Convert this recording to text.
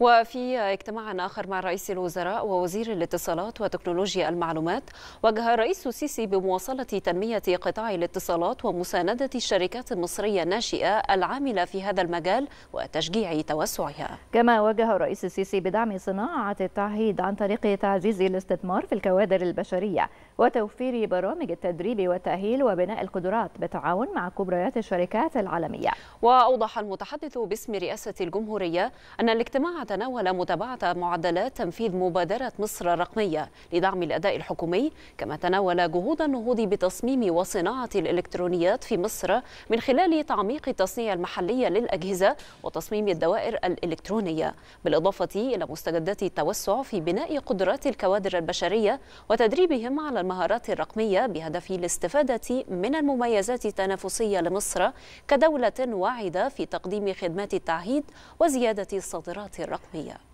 وفي اجتماع آخر مع رئيس الوزراء ووزير الاتصالات وتكنولوجيا المعلومات وجه الرئيس السيسي بمواصلة تنمية قطاع الاتصالات ومساندة الشركات المصرية الناشئة العاملة في هذا المجال وتشجيع توسعها كما وجه الرئيس السيسي بدعم صناعة التعهيد عن طريق تعزيز الاستثمار في الكوادر البشرية وتوفير برامج التدريب والتأهيل وبناء القدرات بالتعاون مع كبريات الشركات العالمية وأوضح المتحدث باسم رئاسة الجمهورية أن الاجتماع تناول متابعة معدلات تنفيذ مبادرة مصر الرقمية لدعم الأداء الحكومي كما تناول جهود النهوض بتصميم وصناعة الإلكترونيات في مصر من خلال تعميق التصنيع المحلي للأجهزة وتصميم الدوائر الإلكترونية بالإضافة إلى مستجدات التوسع في بناء قدرات الكوادر البشرية وتدريبهم على المهارات الرقمية بهدف الاستفادة من المميزات التنافسية لمصر كدولة واعدة في تقديم خدمات التعهيد وزيادة الصادرات الرقمية